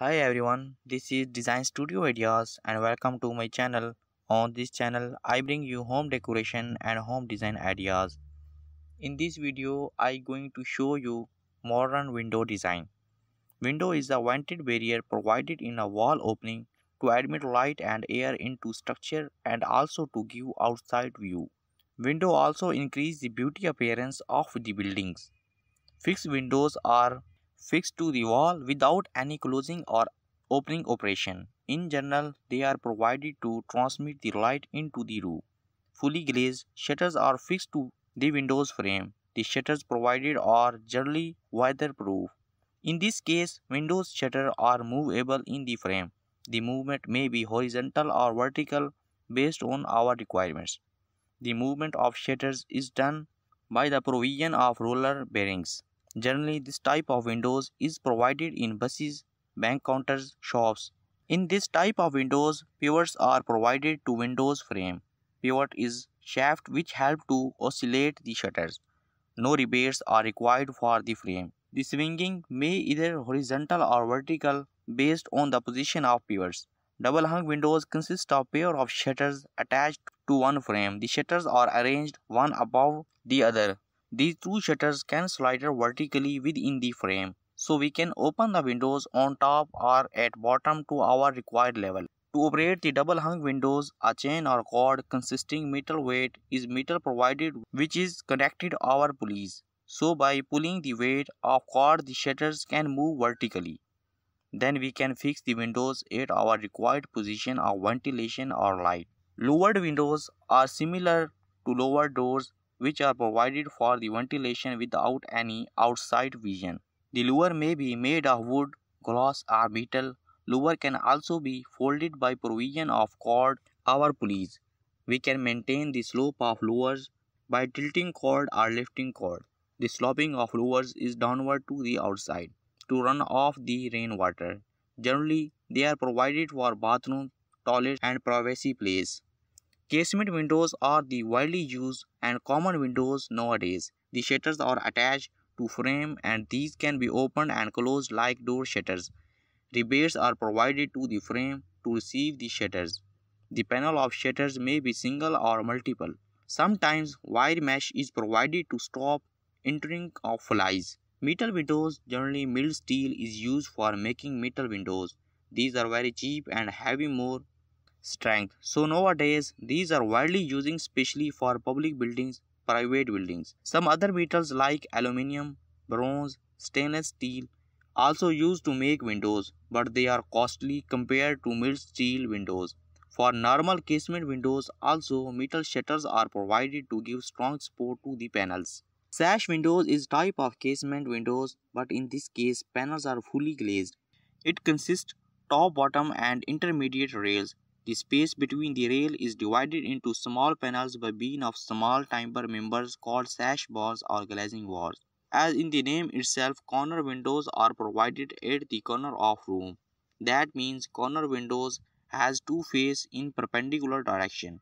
Hi everyone, this is Design Studio Ideas and welcome to my channel. On this channel, I bring you home decoration and home design ideas. In this video, I going to show you modern window design. Window is a vented barrier provided in a wall opening to admit light and air into structure and also to give outside view. Window also increase the beauty appearance of the buildings. Fixed windows are fixed to the wall without any closing or opening operation. In general, they are provided to transmit the light into the room. Fully glazed shutters are fixed to the windows frame. The shutters provided are generally weatherproof. In this case, windows shutters are movable in the frame. The movement may be horizontal or vertical based on our requirements. The movement of shutters is done by the provision of roller bearings. Generally, this type of windows is provided in buses, bank counters, shops. In this type of windows, pivots are provided to windows frame. Pivot is shaft which help to oscillate the shutters. No repairs are required for the frame. The swinging may either horizontal or vertical based on the position of pivots. Double hung windows consist of pair of shutters attached to one frame. The shutters are arranged one above the other these two shutters can slide vertically within the frame, so we can open the windows on top or at bottom to our required level. To operate the double hung windows, a chain or cord consisting metal weight is metal provided which is connected our pulleys. So by pulling the weight of cord the shutters can move vertically. Then we can fix the windows at our required position of ventilation or light. Lowered windows are similar to lower doors which are provided for the ventilation without any outside vision. The lure may be made of wood, glass or metal. Lure can also be folded by provision of cord or pulleys. We can maintain the slope of lures by tilting cord or lifting cord. The sloping of lures is downward to the outside to run off the rainwater. Generally, they are provided for bathroom, toilet, and privacy places. Casement windows are the widely used and common windows nowadays. The shutters are attached to frame and these can be opened and closed like door shutters. Rebates are provided to the frame to receive the shutters. The panel of shutters may be single or multiple. Sometimes wire mesh is provided to stop entering of flies. Metal windows, generally mild steel is used for making metal windows. These are very cheap and heavy more strength. So nowadays these are widely using especially for public buildings, private buildings. Some other metals like aluminium, bronze, stainless steel also used to make windows but they are costly compared to mild steel windows. For normal casement windows also metal shutters are provided to give strong support to the panels. Sash windows is type of casement windows but in this case panels are fully glazed. It consists top bottom and intermediate rails the space between the rail is divided into small panels by being of small timber members called sash bars or glazing bars. As in the name itself, corner windows are provided at the corner of room. That means corner windows has two face in perpendicular direction.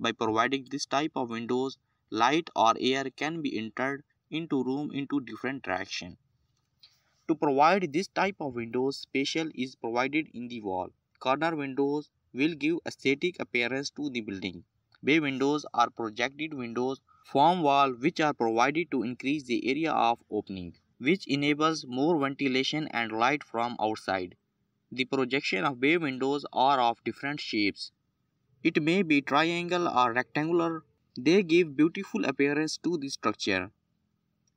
By providing this type of windows, light or air can be entered into room into different direction. To provide this type of windows, special is provided in the wall. Corner windows will give aesthetic appearance to the building. Bay windows are projected windows form wall which are provided to increase the area of opening, which enables more ventilation and light from outside. The projection of bay windows are of different shapes. It may be triangle or rectangular. They give beautiful appearance to the structure.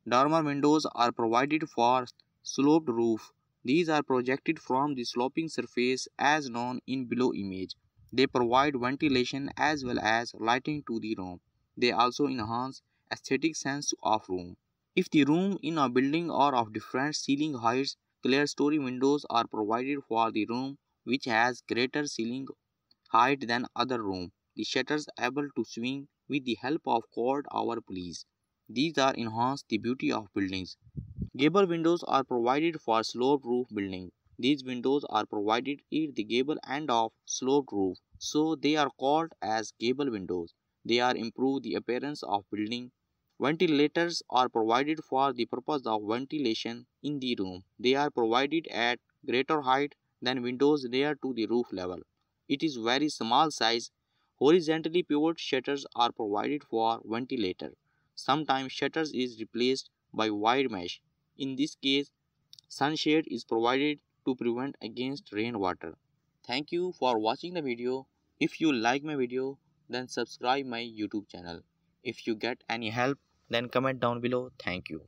Dormer windows are provided for sloped roof. These are projected from the sloping surface as known in below image. They provide ventilation as well as lighting to the room. They also enhance aesthetic sense of room. If the room in a building are of different ceiling heights, clear story windows are provided for the room which has greater ceiling height than other room. The shutters able to swing with the help of cord or pulleys. These are enhance the beauty of buildings. Gable windows are provided for sloped roof building. These windows are provided at the gable end of sloped roof, so they are called as gable windows. They are improve the appearance of building. Ventilators are provided for the purpose of ventilation in the room. They are provided at greater height than windows near to the roof level. It is very small size. Horizontally pivot shutters are provided for ventilator. Sometimes shutters is replaced by wire mesh. In this case, sunshade is provided to prevent against rainwater. Thank you for watching the video. If you like my video, then subscribe my YouTube channel. If you get any help, then comment down below. Thank you.